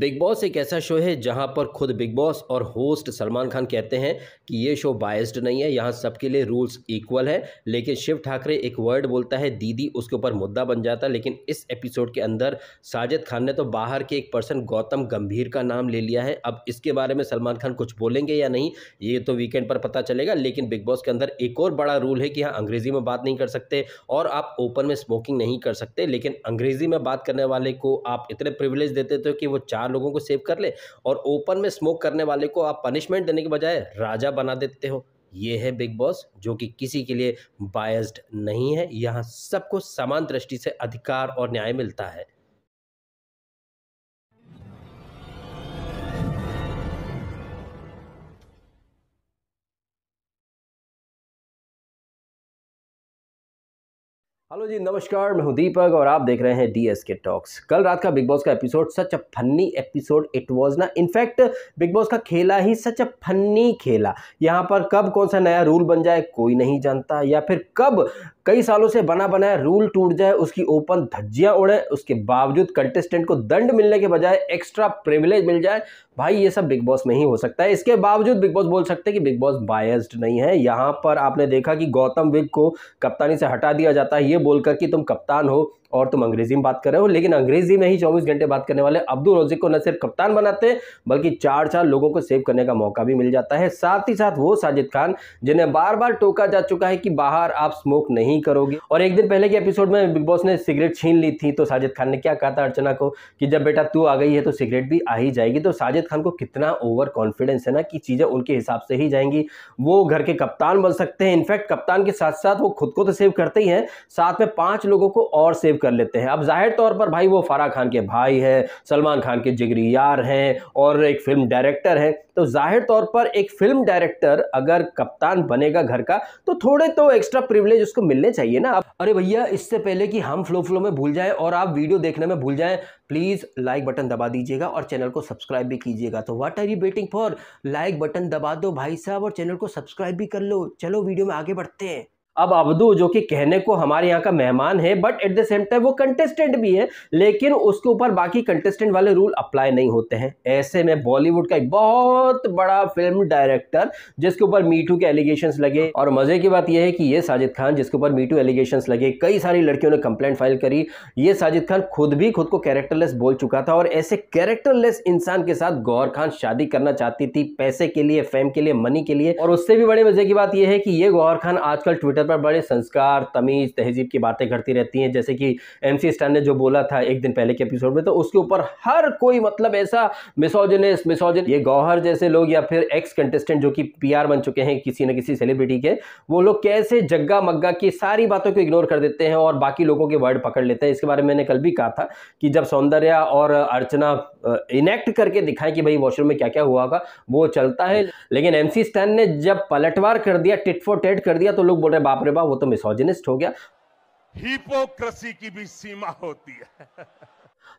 Big boss एक ऐसा show है जहां पर खुद बिग बॉस और होस्ट सलमान खान कहते हैं कि ये शो बायस्ड नहीं है यहां सबके लिए रूल्स इक्वल है लेकिन शिव ठाकरे एक वर्ड बोलता है दीदी उसके ऊपर मुद्दा बन जाता है लेकिन इस एपिसोड के अंदर साजिद खान ने तो बाहर के एक पर्सन गौतम गंभीर का नाम ले लिया है अब इसके बारे में सलमान खान कुछ बोलेंगे या नहीं ये तो वीकेंड पर पता चलेगा लेकिन बिग बॉस के अंदर एक और बड़ा रूल है कि हाँ अंग्रेजी में बात नहीं कर सकते और आप ओपन में स्मोकिंग नहीं कर सकते लेकिन अंग्रेजी में बात करने वाले को आप इतने प्रिविलेज देते थे तो कि वो चार चार लोगों को सेव कर ले और ओपन में स्मोक करने वाले को आप पनिशमेंट देने के बजाय राजा बना देते हो ये है बिग बॉस जो कि किसी के लिए बायस्ड नहीं है यहाँ सबको समान दृष्टि से अधिकार और न्याय मिलता है हेलो जी नमस्कार मैं हूं दीपक और आप देख रहे हैं डी एस के टॉक्स कल रात का बिग बॉस का episode such a funny episode it was ना इनफैक्ट बिग बॉस का खेला ही सच अ फन्नी खेला यहाँ पर कब कौन सा नया रूल बन जाए कोई नहीं जानता या फिर कब कई सालों से बना बनाया रूल टूट जाए उसकी ओपन धज्जियां उड़े उसके बावजूद कंटेस्टेंट को दंड मिलने के बजाय एक्स्ट्रा प्रिविलेज मिल जाए भाई ये सब बिग बॉस में ही हो सकता है इसके बावजूद बिग बॉस बोल सकते हैं कि बिग बॉस बायस्ड नहीं है यहाँ पर आपने देखा कि गौतम विग को कप्तानी से हटा दिया जाता है ये बोलकर कि तुम कप्तान हो और तुम अंग्रेजी में बात कर रहे हो लेकिन अंग्रेजी में ही चौबीस घंटे बात करने वाले अब्दुल रोजिक को न सिर्फ कप्तान बनाते हैं बल्कि चार चार लोगों को सेव करने का मौका भी मिल जाता है साथ ही साथ वो साजिद खान जिन्हें बार बार टोका जा चुका है कि बाहर आप स्मोक नहीं करोगे और एक दिन पहले के एपिसोड में बिग बॉस ने सिगरेट छीन ली थी तो साजिद खान ने क्या कहा था अर्चना को कि जब बेटा तू आ गई है तो सिगरेट भी आ ही जाएगी तो साजिद खान को कितना ओवर कॉन्फिडेंस है ना कि चीज़ें उनके हिसाब से ही जाएंगी वो घर के कप्तान बन सकते हैं इनफैक्ट कप्तान के साथ साथ वो खुद को तो सेव करते ही हैं साथ में पांच लोगों को और सेव कर लेते हैं अब जाहिर तौर पर भाई वो फारा खान के भाई हैं सलमान खान के जिगरी यार हैं और एक फिल्म डायरेक्टर हैं तो जाहिर तौर पर एक फिल्म डायरेक्टर अगर कप्तान बनेगा घर का तो थोड़े तो एक्स्ट्रा प्रिविलेज उसको मिलने चाहिए ना आप अरे भैया इससे पहले कि हम फ्लो फ्लो में भूल जाएँ और आप वीडियो देखने में भूल जाएँ प्लीज़ लाइक बटन दबा दीजिएगा और चैनल को सब्सक्राइब भी कीजिएगा तो what are you waiting for like button दबा दो भाई साहब और चैनल को सब्सक्राइब भी कर लो चलो वीडियो में आगे बढ़ते हैं अब अब्दू जो कि कहने को हमारे यहाँ का मेहमान है but at the same time वो कंटेस्टेंट भी है लेकिन उसके ऊपर बाकी कंटेस्टेंट वाले रूल अप्लाई नहीं होते हैं ऐसे में बॉलीवुड का एक बहुत बड़ा फिल्म डायरेक्टर जिसके ऊपर मीटू के एलिगेशन लगे और मज़े की बात यह है कि ये साजिद खान जिसके ऊपर मीटू एलिगेशन लगे कई सारी लड़कियों ने कंप्लेंट फाइल करी ये साजिद खान खुद भी खुद को कैरेक्टरलेस बोल चुका था और ऐसे कैरेक्टरलेस इंसान के साथ गौर खान शादी करना चाहती थी पैसे के लिए फेम के लिए मनी के लिए और उससे भी बड़े मज़े की बात यह है कि ये गौर खान आजकल ट्विटर ट्विटर पर बड़े संस्कार तमीज़ तहजीब की बातें करती रहती हैं जैसे कि एम सी स्टैन ने जो बोला था एक दिन पहले के एपिसोड में तो उसके ऊपर हर कोई मतलब ऐसा मिसोजनिस मिसोजन ये गौहर जैसे लोग या फिर एक्स कंटेस्टेंट जो कि पी बन चुके हैं किसी न किसी सेलिब्रिटी के वो लोग कैसे जग्गा मग्गा की सारी बातों को इग्नोर कर देते हैं और बाकी लोगों के वर्ड पकड़ लेते हैं इसके बारे में मैंने कल भी कहा था कि जब सौंदर्या और अर्चना इनेक्ट करके दिखाएं कि भाई वॉशरूम में क्या क्या हुआ होगा वो चलता है लेकिन एमसी स्टैन ने जब पलटवार कर दिया टिट फॉर टेट कर दिया तो लोग बोल रहे हैं बाप रे बाप वो तो मिसोजिनिस्ट हो गया हिपोक्रेसी की भी सीमा होती है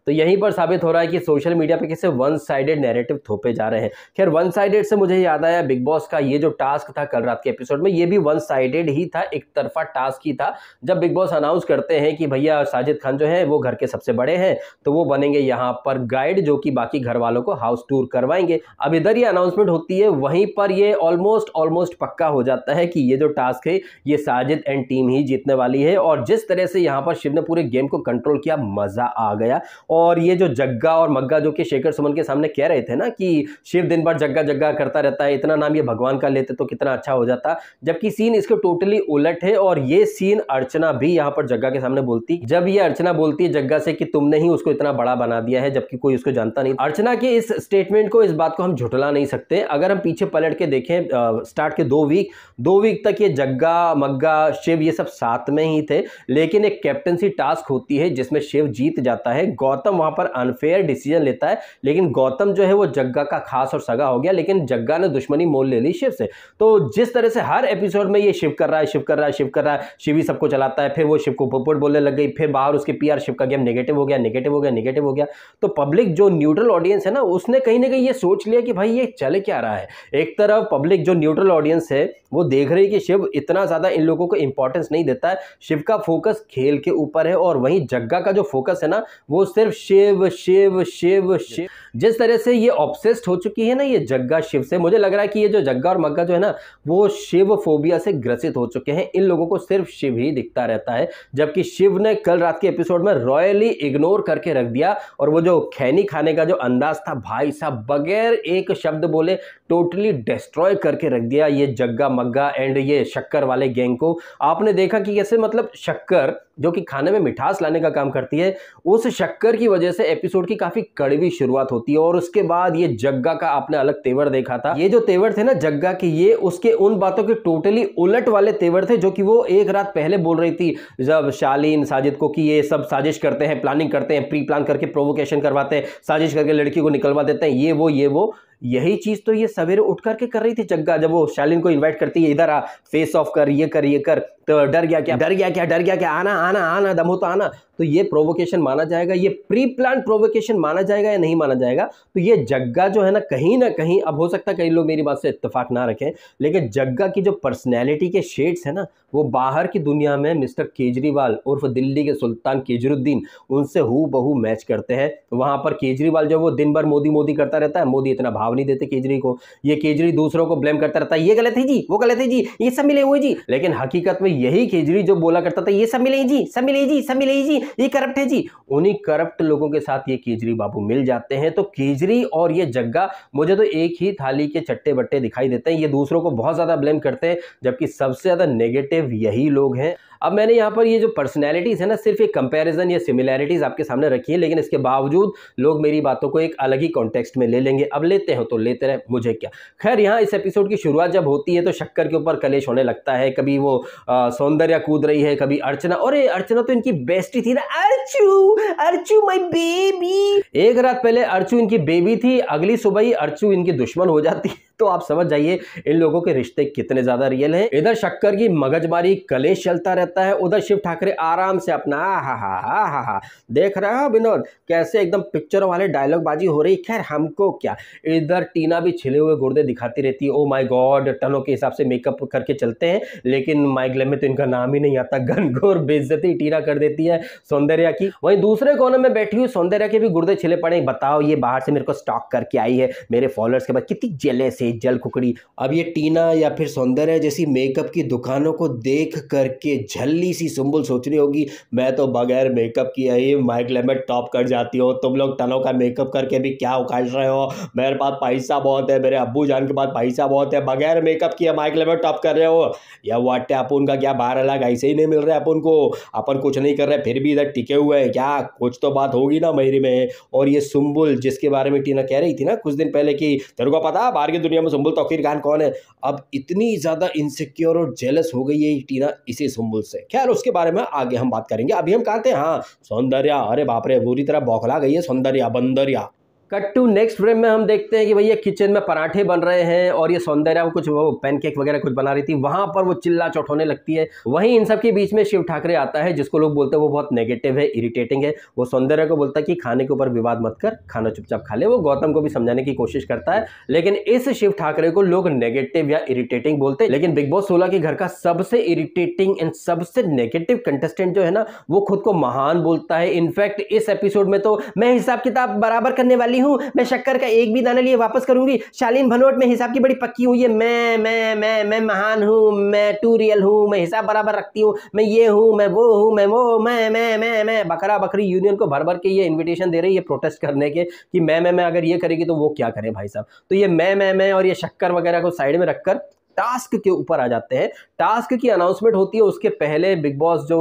तो यहीं पर साबित हो रहा है कि सोशल मीडिया पे किसे वन साइडेड नैरेटिव थोपे जा रहे हैं खैर वन साइडेड से मुझे याद आया बिग बॉस का ये जो टास्क था कल रात के एपिसोड में ये भी वन साइडेड ही था एक तरफा टास्क ही था जब बिग बॉस अनाउंस करते हैं कि भैया साजिद खान जो है वो घर के सबसे बड़े हैं तो वो बनेंगे यहाँ पर गाइड जो कि बाकी घर वालों को हाउस टूर करवाएंगे अब इधर ये अनाउंसमेंट होती है वहीं पर ये ऑलमोस्ट ऑलमोस्ट पक्का हो जाता है कि ये जो टास्क है ये साजिद एंड टीम ही जीतने वाली है और जिस तरह से यहाँ पर शिव ने पूरे गेम को कंट्रोल किया मज़ा आ गया और ये जो जग्गा और मग्गा जो कि शेखर सुमन के सामने कह रहे थे ना कि शिव दिन भर जग्गा जग्गा करता रहता है इतना नाम ये भगवान का लेते तो कितना अच्छा हो जाता जबकि सीन इसके टोटली उलट है और ये सीन अर्चना भी यहाँ पर जग्गा के सामने बोलती जब ये अर्चना बोलती है जग्गा से कि तुमने ही उसको इतना बड़ा बना दिया है जबकि कोई उसको जानता नहीं अर्चना के इस स्टेटमेंट को इस बात को हम झुटला नहीं सकते अगर हम पीछे पलट के देखें स्टार्ट के दो वीक दो वीक तक ये जग्गा मग्गा शिव ये सब साथ में ही थे लेकिन एक कैप्टनसी टास्क होती है जिसमें शिव जीत जाता है गौत गौतम वहां पर अनफेयर डिसीजन लेता है लेकिन गौतम जो है वो जग्गा का खास और सगा हो गया लेकिन जग्गा ने दुश्मनी मोल ले ली शिव से तो जिस तरह से हर एपिसोड में ये शिव कर रहा है शिव कर रहा है शिव कर रहा है शिव ही सबको चलाता है फिर वो शिव को पुपुट बोलने लग गई फिर बाहर उसके पी शिव का गेम नेगेटिव हो गया नेगेटिव हो गया नेगेटिव हो गया तो पब्लिक जो न्यूट्रल ऑडियंस है ना उसने कहीं ना कहीं ये सोच लिया कि भाई ये चले क्या रहा है एक तरफ पब्लिक जो न्यूट्रल ऑडियंस है वो देख रही कि शिव इतना ज़्यादा इन लोगों को इंपॉर्टेंस नहीं देता है शिव का फोकस खेल के ऊपर है और वहीं जग्गा का जो फोकस है ना वो सिर्फ Sheva, Sheva, Sheva, Sheva. जिस तरह से ये ऑप्सेस्ड हो चुकी है ना ये जग्गा शिव से मुझे लग रहा है कि ये जो जग्गा और मग्गा जो है ना वो शिव फोबिया से ग्रसित हो चुके हैं इन लोगों को सिर्फ शिव ही दिखता रहता है जबकि शिव ने कल रात के एपिसोड में रॉयली इग्नोर करके रख दिया और वो जो खैनी खाने का जो अंदाज था भाई साहब बगैर एक शब्द बोले टोटली डिस्ट्रॉय करके रख दिया ये जग्गा मग्गा एंड ये शक्कर वाले गैंग को आपने देखा कि कैसे मतलब शक्कर जो कि खाने में मिठास लाने का काम करती है उस शक्कर की वजह से एपिसोड की काफ़ी कड़वी शुरुआत होती होती है और उसके बाद ये जग्गा का आपने अलग तेवर देखा था ये जो तेवर थे ना जग्गा के ये उसके उन बातों के टोटली उलट वाले तेवर थे जो कि वो एक रात पहले बोल रही थी जब शालीन साजिद को कि ये सब साजिश करते हैं प्लानिंग करते हैं प्री प्लान करके प्रोवोकेशन करवाते हैं साजिश करके लड़की को निकलवा देते हैं ये वो ये वो यही चीज तो ये सवेरे उठ करके कर रही थी जग्गा जब वो शालिन को इन्वाइट करती है इधर आ फेस ऑफ कर ये कर ये कर तो डर गया क्या डर गया क्या डर गया क्या आना आना आना दम हो तो आना तो ये प्रोवोकेशन माना जाएगा ये प्री प्लान प्रोवोकेशन माना जाएगा या नहीं माना जाएगा तो ये जग्गा जो है ना कहीं ना कहीं अब हो सकता है कई लोग मेरी बात से इतफाक ना रखें लेकिन जग्गा की जो पर्सनैलिटी के शेड्स है ना वो बाहर की दुनिया में मिस्टर केजरीवाल उर्फ दिल्ली के सुल्तान केजरुद्दीन उनसे हु बहू मैच करते हैं वहां पर केजरीवाल जो वो दिन भर मोदी मोदी करता रहता है मोदी इतना भाव जवाब नहीं देते केजरी को ये केजरी दूसरों को ब्लेम करता रहता है ये गलत है जी वो गलत है जी ये सब मिले हुए जी लेकिन हकीकत में यही केजरी जो बोला करता था ये सब मिले जी सब मिले जी सब मिले जी ये करप्ट है जी उन्हीं करप्ट लोगों के साथ ये केजरी बाबू मिल जाते हैं तो केजरी और ये जग्गा मुझे तो एक ही थाली के चट्टे बट्टे दिखाई देते हैं ये दूसरों को बहुत ज़्यादा ब्लेम करते हैं जबकि सबसे ज़्यादा नेगेटिव यही लोग हैं अब मैंने यहाँ पर ये जो पर्सनैलिटीज़ है ना सिर्फ एक कंपेरिजन या सिमिलैरिटीज़ आपके सामने रखी है लेकिन इसके बावजूद लोग मेरी बातों को एक अलग ही कॉन्टेक्स्ट में ले लेंगे अब लेते हैं तो लेते रहे मुझे क्या खैर यहाँ इस एपिसोड की शुरुआत जब होती है तो शक्कर के ऊपर कलेश होने लगता है कभी वो सौंदर्य कूद रही है कभी अर्चना और अर्चना तो इनकी बेस्ट थी ना अर्चू अर्चू माई बेबी एक रात पहले अर्चू इनकी बेबी थी अगली सुबह ही अर्चू इनकी दुश्मन हो जाती है तो आप समझ जाइए इन लोगों के रिश्ते कितने ज्यादा रियल हैं इधर शक्कर की मगजमारी कलेश चलता रहता है उधर शिव ठाकरे आराम से अपना हा हा हा हा हा देख रहे हो विनोद कैसे एकदम पिक्चरों वाले डायलॉग बाजी हो रही खैर हमको क्या इधर टीना भी छिले हुए गुर्दे दिखाती रहती है ओ माई गॉड टनों के हिसाब से मेकअप करके चलते हैं लेकिन माइग्लैम में तो इनका नाम ही नहीं आता घोर बेजती टीना कर देती है सौंदर्या की वहीं दूसरे कोने में बैठी हुई सौंदर्या के भी गुर्दे छिले पड़े बताओ ये बाहर से मेरे को स्टॉक करके आई है मेरे फॉलोअर्स के बाद कितनी जेलेस जैसे जल कुकड़ी अब ये टीना या फिर सौंदर्य जैसी मेकअप की दुकानों को देख करके झल्ली सी सुम्बुल सोचनी होगी मैं तो बगैर मेकअप की ही माइक लेमेट टॉप कर जाती हूँ तुम लोग तनों का मेकअप करके भी क्या उकाल रहे हो मेरे पास पैसा बहुत है मेरे अबू जान के पास पैसा बहुत है बगैर मेकअप किया माइक लेमेट टॉप कर रहे हो या वाट है अपन का क्या बारह लाख ऐसे ही नहीं मिल रहा है अपन को अपन कुछ नहीं कर रहे फिर भी इधर टिके हुए हैं क्या कुछ तो बात होगी ना मेरी में और ये सुम्बुल जिसके बारे में टीना कह रही थी ना कुछ दिन पहले कि तेरे को पता बाहर की दुनिया में सुम्बुल तोकीर खान कौन है अब इतनी ज़्यादा इनसिक्योर और जेलस हो गई है टीना इसी सुम्बुल से खैर उसके बारे में आगे हम बात करेंगे अभी हम कहते हैं हाँ सौंदर्या अरे बापरे बुरी तरह बौखला गई है सौंदर्या बंदरिया कट टू नेक्स्ट फ्रेम में हम देखते हैं कि भैया किचन में पराठे बन रहे हैं और ये सौंदर्या कुछ वो पैनकेक वगैरह कुछ बना रही थी वहां पर वो चिल्ला चौटोने लगती है वहीं इन सब के बीच में शिव ठाकरे आता है जिसको लोग बोलते हैं वो बहुत नेगेटिव है इरिटेटिंग है वो सौंदर्य को बोलता है कि खाने के ऊपर विवाद मत कर खाना चुपचाप खा ले वो गौतम को भी समझाने की कोशिश करता है लेकिन इस शिव ठाकरे को लोग नेगेटिव या इरिटेटिंग बोलते हैं लेकिन बिग बॉस सोलह के घर का सबसे इरिटेटिंग एंड सबसे नेगेटिव कंटेस्टेंट जो है ना वो खुद को महान बोलता है इनफैक्ट इस एपिसोड में तो मैं हिसाब किताब बराबर करने वाली हूँ मैं शक्कर का एक भी दाना लिए वापस करूंगी शालीन भनोट में हिसाब की बड़ी पक्की हुई है मैं मैं मैं मैं महान हूँ मैं टू रियल हूँ मैं हिसाब बराबर रखती हूँ मैं ये हूँ मैं वो हूँ मैं वो मैं मैं मैं मैं बकरा बकरी यूनियन को भर भर के ये इन्विटेशन दे रही है प्रोटेस्ट करने के कि मैं मैं मैं अगर ये करेगी तो वो क्या करें भाई साहब तो ये मैं मैं मैं और ये शक्कर वगैरह को साइड में रखकर टास्क के ऊपर आ जाते हैं टास्क की अनाउंसमेंट होती है उसके पहले बिग बॉस जो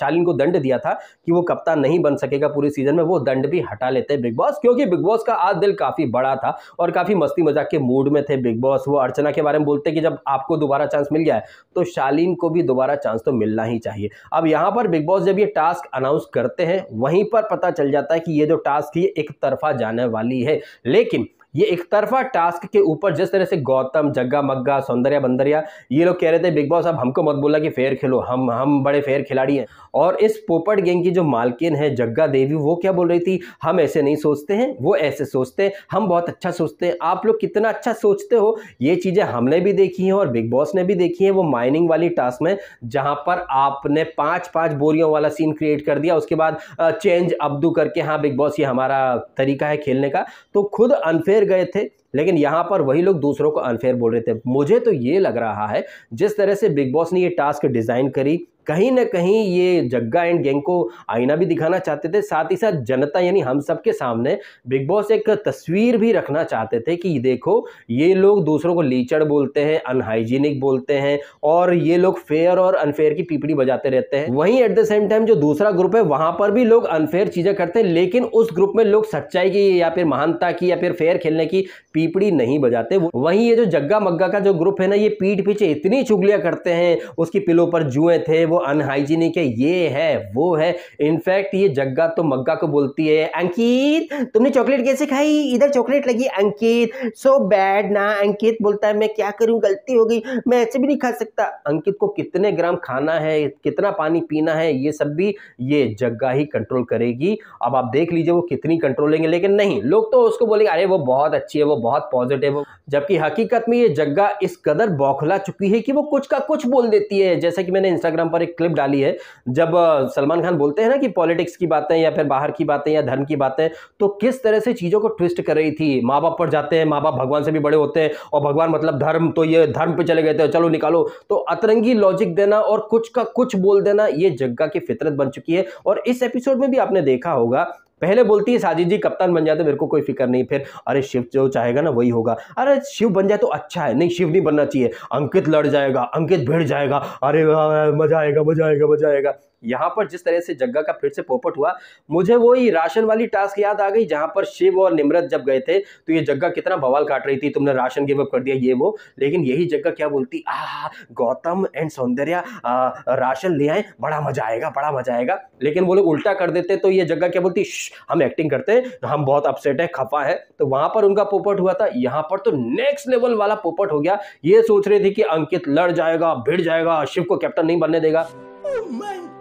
शालिन को दंड दिया था कि वो कप्तान नहीं बन सकेगा पूरी सीजन में वो दंड भी हटा लेते हैं बिग बॉस क्योंकि बिग बॉस का आज दिल काफ़ी बड़ा था और काफ़ी मस्ती मजाक के मूड में थे बिग बॉस वो अर्चना के बारे में बोलते कि जब आपको दोबारा चांस मिल जाए तो शालीन को भी दोबारा चांस तो मिलना ही चाहिए अब यहाँ पर बिग बॉस जब ये टास्क अनाउंस करते हैं वहीं पर पता चल जाता है कि ये जो टास्क है एक तरफा जाने वाली है लेकिन ये एक तरफा टास्क के ऊपर जिस तरह से गौतम जग्गा मग्गा सौंदर्या बंदरिया ये लोग कह रहे थे बिग बॉस अब हमको मत बोला कि फेयर खेलो हम हम बड़े फेयर खिलाड़ी हैं और इस पोपट गेंग की जो मालकिन है जग्गा देवी वो क्या बोल रही थी हम ऐसे नहीं सोचते हैं वो ऐसे सोचते हैं हम बहुत अच्छा सोचते हैं आप लोग कितना अच्छा सोचते हो ये चीज़ें हमने भी देखी हैं और बिग बॉस ने भी देखी है वो माइनिंग वाली टास्क में जहाँ पर आपने पाँच पाँच बोरियों वाला सीन क्रिएट कर दिया उसके बाद चेंज अब्दू करके हाँ बिग बॉस ये हमारा तरीका है खेलने का तो खुद अनफेयर गए थे लेकिन यहाँ पर वही लोग दूसरों को अनफेयर बोल रहे थे मुझे तो ये लग रहा है जिस तरह से बिग बॉस ने ये टास्क डिज़ाइन करी कहीं ना कहीं ये जग्गा एंड गैंग को आईना भी दिखाना चाहते थे साथ ही साथ जनता यानी हम सब के सामने बिग बॉस एक तस्वीर भी रखना चाहते थे कि देखो ये लोग दूसरों को लीचड़ बोलते हैं अनहाइजीनिक बोलते हैं और ये लोग फेयर और अनफेयर की पीपड़ी बजाते रहते हैं वहीं एट द सेम टाइम जो दूसरा ग्रुप है वहां पर भी लोग अनफेयर चीजें करते हैं लेकिन उस ग्रुप में लोग सच्चाई की या फिर महानता की या फिर फेयर खेलने की पीपड़ी नहीं बजाते वहीं ये जो जग्गा मग्गा का जो ग्रुप है ना ये पीठ पीछे इतनी चुगलियां करते हैं उसकी पिलों पर जुए थे वो अनहाइजीनिक है ये है वो है इनफैक्ट ये जग्गा तो मग्गा को बोलती है अंकित तुमने चॉकलेट कैसे खाई इधर चॉकलेट लगी अंकित सो बैड ना अंकित बोलता है मैं क्या करूँ गलती हो गई मैं ऐसे भी नहीं खा सकता अंकित को कितने ग्राम खाना है कितना पानी पीना है ये सब भी ये जग्गा ही कंट्रोल करेगी अब आप देख लीजिए वो कितनी कंट्रोल लेंगे लेकिन नहीं लोग तो उसको बोलेंगे अरे वो बहुत अच्छी है वो बहुत पॉजिटिव है जबकि हकीकत में ये जग्गा इस कदर बौखला चुकी है कि वो कुछ का कुछ बोल देती है जैसे कि मैंने इंस्टाग्राम पर एक क्लिप डाली है जब सलमान खान बोलते हैं ना कि पॉलिटिक्स की बातें या फिर बाहर की बातें या धर्म की बातें तो किस तरह से चीज़ों को ट्विस्ट कर रही थी माँ बाप पर जाते हैं माँ बाप भगवान से भी बड़े होते हैं और भगवान मतलब धर्म तो ये धर्म पर चले गए थे चलो निकालो तो अतरंगी लॉजिक देना और कुछ का कुछ बोल देना ये जग्गा की फितरत बन चुकी है और इस एपिसोड में भी आपने देखा होगा पहले बोलती है साजिद जी कप्तान बन जाते मेरे को कोई फिक्र नहीं फिर अरे शिव जो चाहेगा ना वही होगा अरे शिव बन जाए तो अच्छा है नहीं शिव नहीं बनना चाहिए अंकित लड़ जाएगा अंकित भिड़ जाएगा अरे मजा आएगा मजा आएगा मजा आएगा यहाँ पर जिस तरह से जग्गा का फिर से पोपट हुआ मुझे वो ही राशन वाली टास्क याद आ गई जहाँ पर शिव और निमृत जब गए थे तो ये जग्गा कितना बवाल काट रही थी तुमने राशन गिव अप कर दिया ये वो लेकिन यही जग्गा क्या बोलती आ गौतम एंड सौंदर्य राशन ले आए बड़ा मजा आएगा बड़ा मजा आएगा लेकिन वो लोग उल्टा कर देते तो ये जग्गा क्या बोलती हम एक्टिंग करते तो हम बहुत अपसेट है खफा है तो वहां पर उनका पोपट हुआ था यहाँ पर तो नेक्स्ट लेवल वाला पोपट हो गया ये सोच रहे थे कि अंकित लड़ जाएगा भिड़ जाएगा शिव को कैप्टन नहीं बनने देगा oh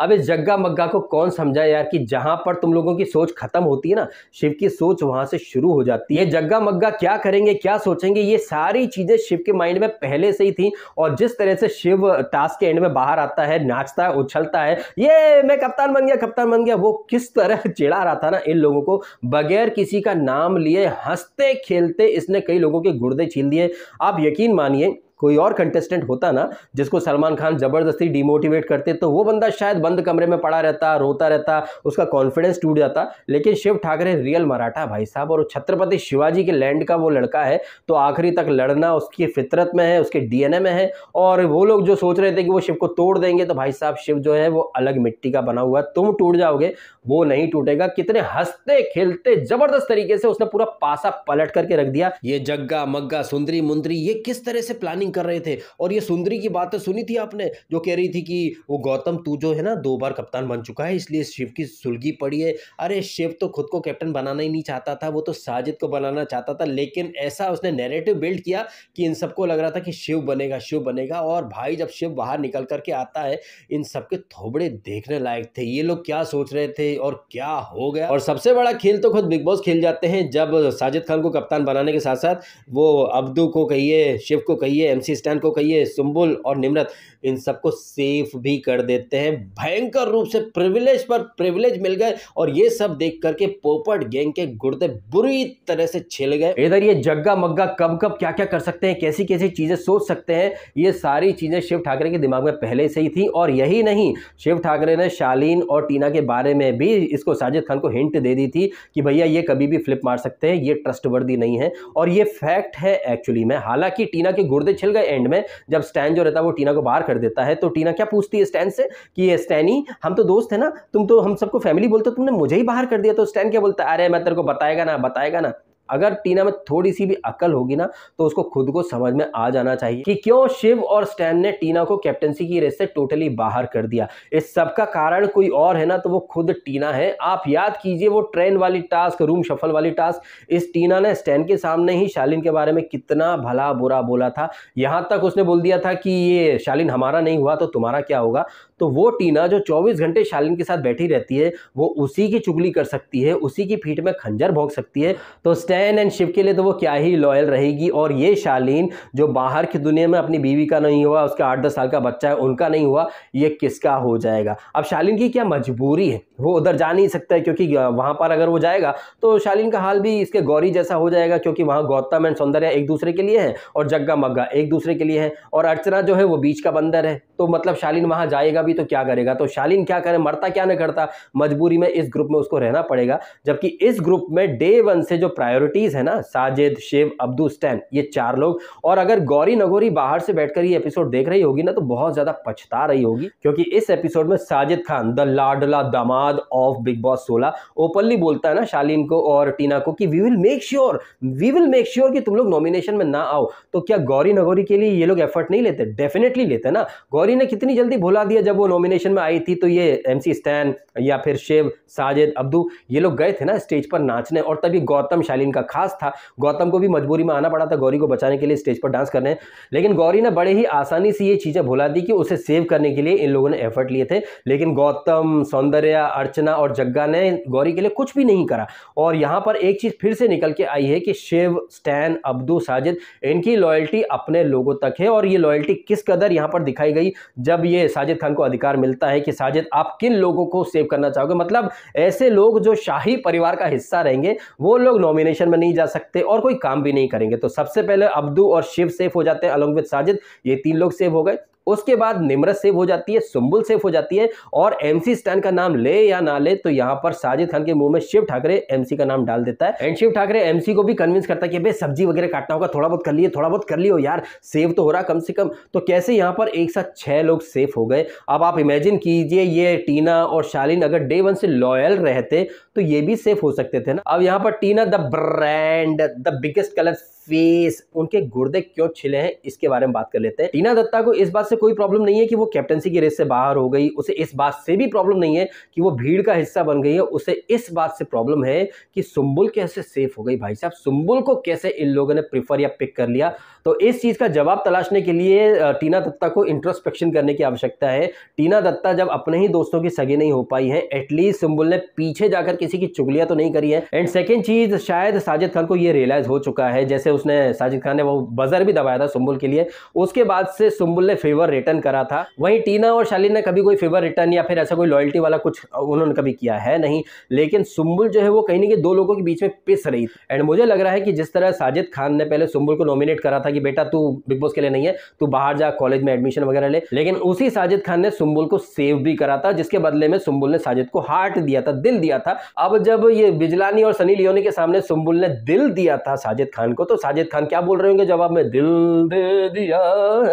अबे जग्गा मग्गा को कौन समझा यार कि जहां पर तुम लोगों की सोच खत्म होती है ना शिव की सोच वहां से शुरू हो जाती है जग्गा मग्गा क्या करेंगे क्या सोचेंगे ये सारी चीजें शिव के माइंड में पहले से ही थी और जिस तरह से शिव टास्क के एंड में बाहर आता है नाचता है उछलता है ये मैं कप्तान बन गया कप्तान बन गया वो किस तरह चिड़ा रहा था ना इन लोगों को बगैर किसी का नाम लिए हंसते खेलते इसने कई लोगों के गुर्दे छीन दिए आप यकीन मानिए कोई और कंटेस्टेंट होता ना जिसको सलमान खान ज़बरदस्ती डिमोटिवेट करते तो वो बंदा शायद बंद कमरे में पड़ा रहता रोता रहता उसका कॉन्फिडेंस टूट जाता लेकिन शिव ठाकरे रियल मराठा भाई साहब और छत्रपति शिवाजी के लैंड का वो लड़का है तो आखिरी तक लड़ना उसकी फितरत में है उसके डीएनए में है और वो लोग जो सोच रहे थे कि वो शिव को तोड़ देंगे तो भाई साहब शिव जो है वो अलग मिट्टी का बना हुआ तुम टूट जाओगे वो नहीं टूटेगा कितने हंसते खेलते जबरदस्त तरीके से उसने पूरा पासा पलट करके रख दिया ये जग्गा मग्गा सुंदरी मुंदरी ये किस तरह से प्लानिंग बॉलिंग कर रहे थे और ये सुंदरी की बातें सुनी थी आपने जो कह रही थी कि वो गौतम तू जो है ना दो बार कप्तान बन चुका है इसलिए शिव की सुलगी पड़ी है अरे शिव तो खुद को कैप्टन बनाना ही नहीं चाहता था वो तो साजिद को बनाना चाहता था लेकिन ऐसा उसने नेरेटिव बिल्ड किया कि इन सबको लग रहा था कि शिव बनेगा शिव बनेगा और भाई जब शिव बाहर निकल करके आता है इन सबके थोबड़े देखने लायक थे ये लोग क्या सोच रहे थे और क्या हो गया और सबसे बड़ा खेल तो खुद बिग बॉस खेल जाते हैं जब साजिद खान को कप्तान बनाने के साथ साथ वो अब्दू को कहिए शिव को कहिए एमसी स्टैन को कहिए सुम्बुल और निमरत इन सबको सेफ भी कर देते हैं भयंकर रूप से प्रिविलेज पर प्रिविलेज मिल गए और ये सब देख करके पोपट गैंग के गुर्दे बुरी तरह से छिल गए इधर ये जग्गा मग्गा कब कब क्या क्या कर सकते हैं कैसी कैसी चीजें सोच सकते हैं ये सारी चीजें शिव ठाकरे के दिमाग में पहले से ही थी और यही नहीं शिव ठाकरे ने शालीन और टीना के बारे में भी इसको साजिद खान को हिंट दे दी थी कि भैया ये कभी भी फ्लिप मार सकते हैं ये ट्रस्टवर्दी नहीं है और ये फैक्ट है एक्चुअली में हालांकि टीना के गुर्दे छिल गए एंड में जब स्टैंड जो रहता है वो टीना को बाहर कर देता है तो टीना क्या पूछती है स्टैन से कि ये स्टैनी हम तो दोस्त है ना तुम तो हम सबको फैमिली बोलते हो तुमने मुझे ही बाहर कर दिया तो स्टैन क्या बोलता है अरे मैं तेरे को बताएगा ना बताएगा ना अगर टीना में थोड़ी सी भी अकल होगी ना तो उसको खुद को समझ में आ जाना चाहिए कि क्यों शिव और स्टैन ने टीना को कैप्टनसी की रेस से टोटली बाहर कर दिया इस सब का कारण कोई और है ना तो वो खुद टीना है आप याद कीजिए वो ट्रेन वाली टास्क रूम शफल वाली टास्क इस टीना ने स्टैन के सामने ही शालिन के बारे में कितना भला बुरा बोला था यहाँ तक उसने बोल दिया था कि ये शालिन हमारा नहीं हुआ तो तुम्हारा क्या होगा तो वो टीना जो 24 घंटे शालिन के साथ बैठी रहती है वो उसी की चुगली कर सकती है उसी की फीट में खंजर भोंक सकती है तो स्टैन एंड शिव के लिए तो वो क्या ही लॉयल रहेगी और ये शालीन जो बाहर की दुनिया में अपनी बीवी का नहीं हुआ उसका आठ दस साल का बच्चा है उनका नहीं हुआ ये किसका हो जाएगा अब शालीन की क्या मजबूरी है वो उधर जा नहीं सकता है क्योंकि वहाँ पर अगर वो जाएगा तो शालीन का हाल भी इसके गौरी जैसा हो जाएगा क्योंकि वहाँ गौतम एंड सौंदर्य एक दूसरे के लिए है और जग्गा मग्गा एक दूसरे के लिए है और अर्चना जो है वो बीच का बंदर है तो मतलब शालीन वहाँ जाएगा भी तो क्या करेगा तो शालीन क्या करे मरता क्या नहीं करता मजबूरी में इस ग्रुप में उसको रहना पड़ेगा जबकि इस ग्रुप में डे वन से जो प्रायोरिटीज़ है ना साजिद शेव अब्दू स्टैन ये चार लोग और अगर गौरी नगोरी बाहर से बैठकर ये एपिसोड देख रही होगी ना तो बहुत ज़्यादा पछता रही होगी क्योंकि इस एपिसोड में साजिद खान द लाडला दमाद ऑफ बिग बॉस सोलह ओपनली बोलता है ना शालीन को और टीना को कि we will make sure we will make sure कि तुम लोग नॉमिनेशन में ना आओ तो क्या गौरी नगोरी के लिए ये लोग एफर्ट नहीं लेते डेफिनेटली लेते ना गौरी ने कितनी जल्दी भुला दिया जब वो नॉमिनेशन में आई थी तो ये एम सी स्टैन या फिर शेव साजिद अब्दू ये लोग गए थे ना स्टेज पर नाचने और तभी गौतम शालीन का खास था गौतम को भी मजबूरी में आना पड़ा था गौरी को बचाने के लिए स्टेज पर डांस करने लेकिन गौरी ने बड़े ही आसानी से ये चीज़ें भुला दी कि उसे सेव करने के लिए इन लोगों ने एफर्ट लिए थे लेकिन गौतम सौंदर्या अर्चना और जग्गा ने गौरी के लिए कुछ भी नहीं करा और यहाँ पर एक चीज़ फिर से निकल के आई है कि शेव स्टैन अब्दू साजिद इनकी लॉयल्टी अपने लोगों तक है और ये लॉयल्टी किस कदर यहाँ पर दिखाई गई जब ये साजिद खान को अधिकार मिलता है कि साजिद आप किन लोगों को सेव करना चाहोगे मतलब ऐसे लोग जो शाही परिवार का हिस्सा रहेंगे वो लोग नॉमिनेशन में नहीं जा सकते और कोई काम भी नहीं करेंगे तो सबसे पहले अब्दू और शिव सेफ हो जाते हैं अलोंग विद साजिद ये तीन लोग सेव हो गए उसके बाद निमरत सेफ हो जाती है सुम्बुल सेफ हो जाती है और एमसी स्टैन का नाम ले या ना ले तो यहाँ पर साजिद खान के मुंह में शिव ठाकरे एमसी का नाम डाल देता है एंड शिव ठाकरे एमसी को भी कन्विंस करता है कि भाई सब्जी वगैरह काटना होगा थोड़ा बहुत कर लिए थोड़ा बहुत कर लियो यार सेव तो हो रहा कम से कम तो कैसे यहाँ पर एक साथ छह लोग सेफ हो गए अब आप इमेजिन कीजिए ये टीना और शालीन अगर डे वन से लॉयल रहते तो ये भी सेफ हो सकते थे ना अब यहाँ पर Tina the brand the biggest colour face उनके गुर्दे क्यों छिले हैं इसके बारे में बात कर लेते हैं टीना दत्ता को इस बात से कोई प्रॉब्लम नहीं है कि वो कैप्टनसी की रेस से बाहर हो गई उसे इस बात से भी प्रॉब्लम नहीं है कि वो भीड़ का हिस्सा बन गई है उसे इस बात से प्रॉब्लम है कि सुम्बुल कैसे सेफ हो गई भाई साहब सुम्बुल को कैसे इन लोगों ने प्रिफर या पिक कर लिया तो इस चीज़ का जवाब तलाशने के लिए टीना दत्ता को इंट्रोस्पेक्शन करने की आवश्यकता है टीना दत्ता जब अपने ही दोस्तों की सगी नहीं हो पाई है एटलीस्ट सुम्बुल ने पीछे जाकर किसी की चुगलियां तो नहीं करी है एंड सेकेंड चीज़ शायद साजिद खान को ये रियलाइज हो चुका है जैसे उसने साजिद खान ने वो बजर भी दबाया था सुम्बुल के लिए उसके बाद से सुम्बुल ने फेवर फेवर रिटर्न करा था वहीं टीना और शालिन ने कभी कोई फेवर रिटर्न या फिर ऐसा कोई लॉयल्टी वाला कुछ उन्होंने कभी किया है नहीं लेकिन सुम्बुल जो है वो कहीं ना कहीं दो लोगों के बीच में पिस रही एंड मुझे लग रहा है कि जिस तरह साजिद खान ने पहले सुम्बुल को नॉमिनेट करा था कि बेटा तू बिग बॉस के लिए नहीं है तू बाहर जा कॉलेज में एडमिशन वगैरह ले लेकिन उसी साजिद खान ने सुम्बुल को सेव भी करा था जिसके बदले में सुम्बुल ने साजिद को हार्ट दिया था दिल दिया था अब जब ये बिजलानी और सनी लियोनी के सामने सुम्बुल ने दिल दिया था साजिद खान को तो साजिद खान क्या बोल रहे होंगे जवाब में दिल दे दिया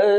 है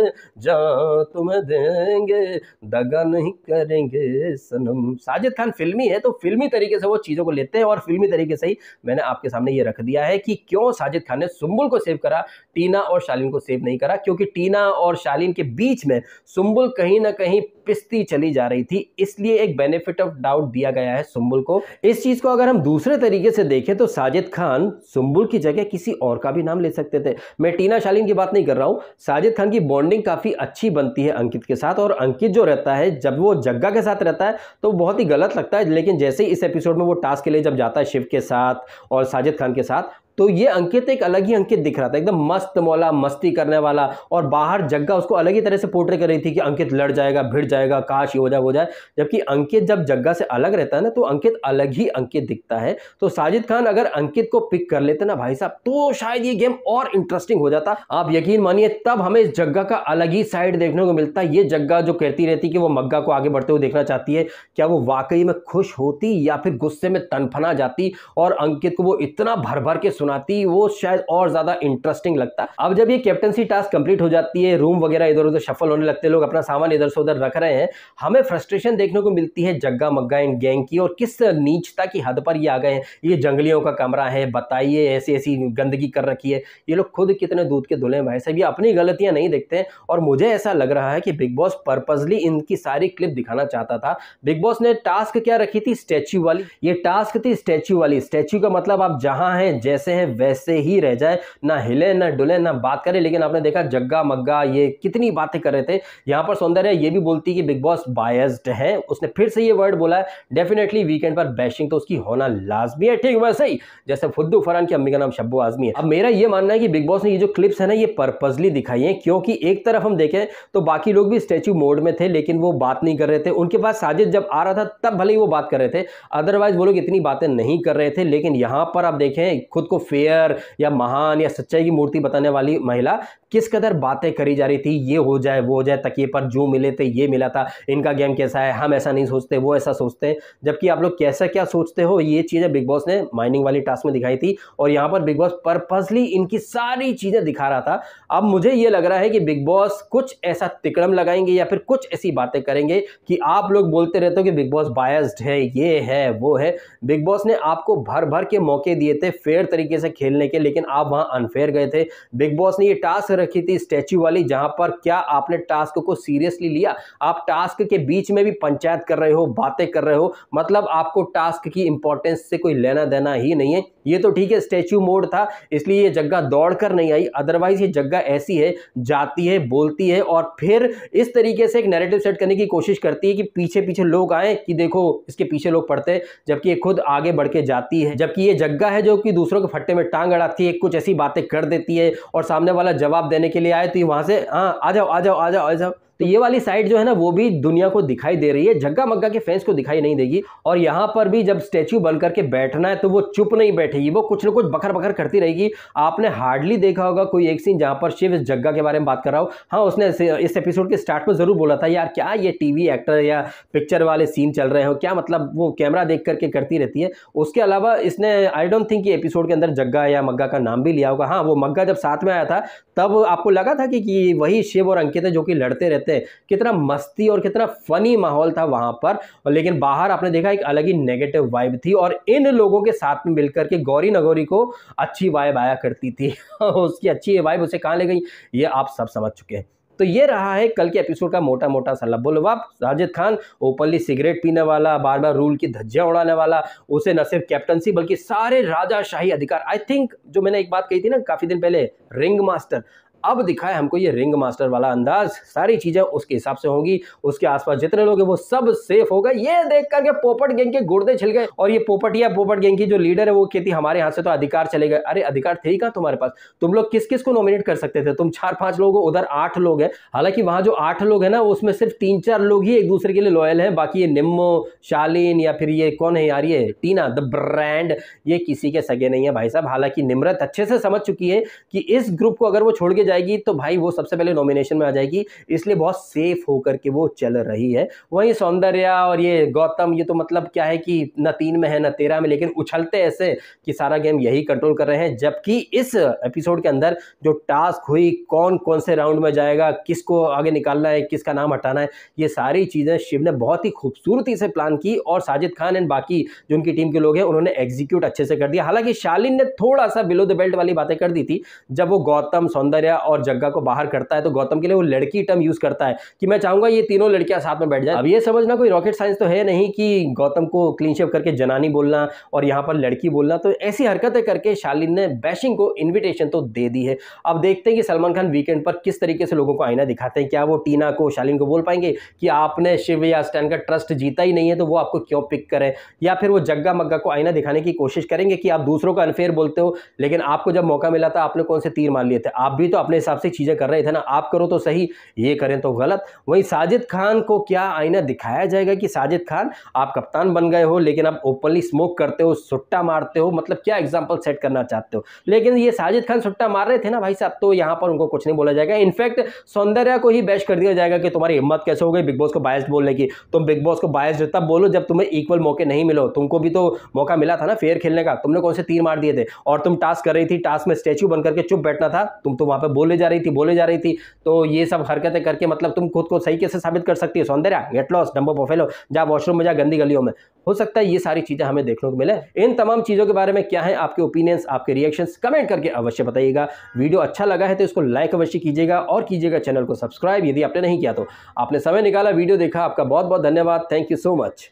जान तुम्हें देंगे दगा नहीं करेंगे सनम साजिद खान फिल्मी है तो फिल्मी तरीके से वो चीज़ों को लेते हैं और फिल्मी तरीके से ही मैंने आपके सामने ये रख दिया है कि क्यों साजिद खान ने सुम्बुल को सेव करा टीना और शालीन को सेव नहीं करा क्योंकि टीना और शालीन के बीच में सुम्बुल कहीं ना कहीं पिस्ती चली जा रही थी इसलिए एक बेनिफिट ऑफ डाउट दिया गया है सुम्बुल को इस चीज़ को अगर हम दूसरे तरीके से देखें तो साजिद खान सुम्बुल की जगह किसी और का भी नाम ले सकते थे मैं टीना शालीन की बात नहीं कर रहा हूँ साजिद खान की बॉन्डिंग काफ़ी अच्छी अच्छी बनती है अंकित के साथ और अंकित जो रहता है जब वो जग्गा के साथ रहता है तो बहुत ही गलत लगता है लेकिन जैसे ही इस एपिसोड में वो टास्क के लिए जब जाता है शिव के साथ और साजिद खान के साथ तो ये अंकित एक अलग ही अंकित दिख रहा था एकदम मस्त मौला मस्ती करने वाला और बाहर जग्गा उसको अलग ही तरह से पोर्ट्रे कर रही थी कि अंकित लड़ जाएगा भिड़ जाएगा काश ये हो जाए वो जाए जबकि अंकित जब जग्गा से अलग रहता है ना तो अंकित अलग ही अंकित दिखता है तो साजिद खान अगर अंकित को पिक कर लेते ना भाई साहब तो शायद ये गेम और इंटरेस्टिंग हो जाता आप यकीन मानिए तब हमें इस जग्गा का अलग ही साइड देखने को मिलता ये जग्गा जो कहती रहती कि वो मग्गा को आगे बढ़ते हुए देखना चाहती है क्या वो वाकई में खुश होती या फिर गुस्से में तनफना जाती और अंकित को वो इतना भर भर के सुनाती वो शायद और ज़्यादा इंटरेस्टिंग लगता अब जब ये कैप्टनसी टास्क कंप्लीट हो जाती है रूम वगैरह इधर उधर सफल होने लगते लोग अपना सामान इधर से उधर रख रहे हैं हमें फ्रस्ट्रेशन देखने को मिलती है जग्गा मग्गा इन गैंग की और किस नीचता की हद पर ये आ गए हैं ये जंगलियों का कमरा है बताइए ऐसी ऐसी गंदगी कर रखी है ये लोग खुद कितने दूध के धुले भाई साहब ये अपनी गलतियां नहीं देखते हैं और मुझे ऐसा लग रहा है कि बिग बॉस पर्पजली इनकी सारी क्लिप दिखाना चाहता था बिग बॉस ने टास्क क्या रखी थी स्टैच्यू वाली ये टास्क थी स्टैच्यू वाली स्टैच्यू का मतलब आप जहां हैं जैसे हैं वैसे ही रह जाए ना हिले ना डुले ना बात करे लेकिन आपने देखा जग्गा मग्गा ये कितनी बातें कर रहे थे यहाँ पर सौंदर्य ये भी बोलती कि बिग बॉस बायस्ड है उसने फिर से ये वर्ड बोला है डेफिनेटली वीकेंड पर बैशिंग तो उसकी होना लाजमी है ठीक वैसे ही जैसे फुद्दू फरान की अम्मी का नाम शब्बू आजमी है अब मेरा ये मानना है कि बिग बॉस ने ये जो क्लिप्स है ना ये पर्पजली दिखाई है क्योंकि एक तरफ हम देखें तो बाकी लोग भी स्टेच्यू मोड में थे लेकिन वो बात नहीं कर रहे थे उनके पास साजिद जब आ रहा था तब भले ही वो बात कर रहे थे अदरवाइज वो लोग इतनी बातें नहीं कर रहे थे लेकिन यहाँ पर आप देखें खुद को फेयर या महान या सच्चाई की मूर्ति बताने वाली महिला किस कदर बातें करी जा रही थी ये हो जाए वो हो जाए तकिए पर जो मिले थे ये मिला था इनका गेम कैसा है हम ऐसा नहीं सोचते वो ऐसा सोचते हैं जबकि आप लोग कैसा क्या सोचते हो ये चीज़ें बिग बॉस ने माइनिंग वाली टास्क में दिखाई थी और यहाँ पर बिग बॉस पर्पजली इनकी सारी चीज़ें दिखा रहा था अब मुझे ये लग रहा है कि बिग बॉस कुछ ऐसा तिकड़म लगाएंगे या फिर कुछ ऐसी बातें करेंगे कि आप लोग बोलते रहते हो कि बिग बॉस बायस्ड है ये है वो है बिग बॉस ने आपको भर भर के मौके दिए थे फेयर तरीके से खेलने के लेकिन आप वहां अनफेयर गए थे बिग बॉस ने ये टास्क रखी थी स्टैच्यू वाली जहां पर क्या आपने टास्क को सीरियसली लिया आप टास्क के बीच में भी पंचायत कर रहे हो बातें कर रहे हो मतलब आपको टास्क की इंपॉर्टेंस से कोई लेना देना ही नहीं है ये तो ठीक है स्टैच्यू मोड था इसलिए ये जगह दौड़ कर नहीं आई अदरवाइज ये जगह ऐसी है जाती है बोलती है और फिर इस तरीके से एक नैरेटिव सेट करने की कोशिश करती है कि पीछे पीछे लोग आए कि देखो इसके पीछे लोग पढ़ते हैं जबकि ये खुद आगे बढ़ के जाती है जबकि ये जगह है जो कि दूसरों को फट्टे में टांग अड़ाती है कुछ ऐसी बातें कर देती है और सामने वाला जवाब देने के लिए आए तो वहाँ से हाँ आ जाओ आ जाओ आ जाओ आ जाओ तो ये वाली साइड जो है ना वो भी दुनिया को दिखाई दे रही है जग्गा मग्गा के फैंस को दिखाई नहीं देगी और यहाँ पर भी जब स्टैचू बन करके बैठना है तो वो चुप नहीं बैठेगी वो कुछ ना कुछ बखर बखर करती रहेगी आपने हार्डली देखा होगा कोई एक सीन जहाँ पर शिव इस जग्गा के बारे में बात कर रहा हो हाँ उसने इस एपिसोड के स्टार्ट में ज़रूर बोला था यार क्या ये टी एक्टर या पिक्चर वाले सीन चल रहे हो क्या मतलब वो कैमरा देख करके करती रहती है उसके अलावा इसने आई डोंट थिंक ये एपिसोड के अंदर जग्गा या मग्गा का नाम भी लिया होगा हाँ वो मग्गा जब साथ में आया था तब आपको लगा था कि, कि वही शिव और अंकित है जो कि लड़ते रहते रहते हैं कितना मस्ती और कितना फनी माहौल था वहां पर और लेकिन बाहर आपने देखा एक अलग ही नेगेटिव वाइब थी और इन लोगों के साथ में मिलकर के गौरी नगौरी को अच्छी वाइब आया करती थी उसकी अच्छी वाइब उसे कहाँ ले गई ये आप सब समझ चुके हैं तो ये रहा है कल के एपिसोड का मोटा मोटा सा लबोलबाप साजिद खान ओपनली सिगरेट पीने वाला बार बार रूल की धज्जियाँ उड़ाने वाला उसे न सिर्फ कैप्टनसी बल्कि सारे राजा शाही अधिकार आई थिंक जो मैंने एक बात कही थी ना काफ़ी दिन पहले रिंग मास्टर अब दिखा है हमको ये रिंग मास्टर वाला अंदाज सारी चीज़ें उसके हिसाब से होंगी उसके आसपास जितने लोग हैं वो सब सेफ हो गए ये देख करके पोपट गैंग के गुर्दे छिल गए और ये पोपटिया पोपट गैंग की जो लीडर है वो कहती हमारे हाथ से तो अधिकार चले गए अरे अधिकार थे ही कहा तुम्हारे पास तुम लोग किस किस को नॉमिनेट कर सकते थे तुम चार पांच लोग हो उधर आठ लोग हैं हालांकि वहां जो आठ लोग हैं ना उसमें सिर्फ तीन चार लोग ही एक दूसरे के लिए लॉयल है बाकी ये निम्मो शालीन या फिर ये कौन है यार ये टीना द ब्रांड ये किसी के सगे नहीं है भाई साहब हालांकि निम्रत अच्छे से समझ चुकी है कि इस ग्रुप को अगर वो छोड़ के जाएगी तो भाई वो सबसे पहले नॉमिनेशन में आ जाएगी इसलिए बहुत सेफ होकर के वो चल रही है वहीं सौंदर्या और ये गौतम ये तो मतलब क्या है कि न तीन में है न तेरह में लेकिन उछलते ऐसे कि सारा गेम यही कंट्रोल कर रहे हैं जबकि इस एपिसोड के अंदर जो टास्क हुई कौन कौन से राउंड में जाएगा किसको आगे निकालना है किसका नाम हटाना है ये सारी चीज़ें शिव ने बहुत ही खूबसूरती से प्लान की और साजिद खान एंड बाकी जो उनकी टीम के लोग हैं उन्होंने एग्जीक्यूट अच्छे से कर दिया हालांकि शालिन ने थोड़ा सा बिलो द बेल्ट वाली बातें कर दी थी जब वो गौतम सौंदर्य जग्गा और जग्गा को बाहर करता है तो गौतम के लिए वो लड़की टर्म यूज़ करता है कि मैं चाहूंगा ये तीनों लड़कियां साथ में बैठ जाए अब ये समझना कोई रॉकेट साइंस तो है नहीं कि गौतम को क्लीन शेव करके जनानी बोलना और यहां पर लड़की बोलना तो ऐसी हरकतें करके शालिन ने बैशिंग को इन्विटेशन तो दे दी है अब देखते हैं कि सलमान खान वीकेंड पर किस तरीके से लोगों को आईना दिखाते हैं क्या वो टीना को शालिन को बोल पाएंगे कि आपने शिव या स्टैंड का ट्रस्ट जीता ही नहीं है तो वो आपको क्यों पिक करें या फिर वो जग्गा मग्गा को आईना दिखाने की कोशिश करेंगे कि आप दूसरों को अनफेयर बोलते हो लेकिन आपको जब मौका मिला था आपने कौन से तीर मार लिए थे आप भी तो अपने हिसाब से चीज़ें कर रहे थे ना आप करो तो सही ये करें तो गलत वहीं साजिद खान को क्या आईना दिखाया जाएगा कि साजिद खान आप कप्तान बन गए हो लेकिन आप ओपनली स्मोक करते हो सुट्टा मारते हो मतलब क्या एग्जाम्पल सेट करना चाहते हो लेकिन ये साजिद खान सुट्टा मार रहे थे ना भाई साहब तो यहाँ पर उनको कुछ नहीं बोला जाएगा इनफैक्ट सौंदर्य को ही बैश कर दिया जाएगा कि तुम्हारी हिम्मत कैसे हो गई बिग बॉस को बायस बोलने की तुम बिग बॉस को बायस तब बोलो जब तुम्हें इक्वल मौके नहीं मिलो तुमको भी तो मौका मिला था ना फेयर खेलने का तुमने कौन से तीर मार दिए थे और तुम टास्क कर रही थी टास्क में स्टैचू बनकर करके चुप बैठना था तुम तो वहां पर बोले जा रही थी बोले जा रही थी तो ये सब हरकतें करके मतलब तुम खुद को सही कैसे साबित कर सकती हो सौंदर्या गेट लॉस डम्बो पोफेलो जा वॉशरूम में जा गंदी गलियों में हो सकता है ये सारी चीज़ें हमें देखने को मिले इन तमाम चीज़ों के बारे में क्या है आपके ओपिनियंस आपके रिएक्शंस कमेंट करके अवश्य बताइएगा वीडियो अच्छा लगा है तो इसको लाइक अवश्य कीजिएगा और कीजिएगा चैनल को सब्सक्राइब यदि आपने नहीं किया तो आपने समय निकाला वीडियो देखा आपका बहुत बहुत धन्यवाद थैंक यू सो मच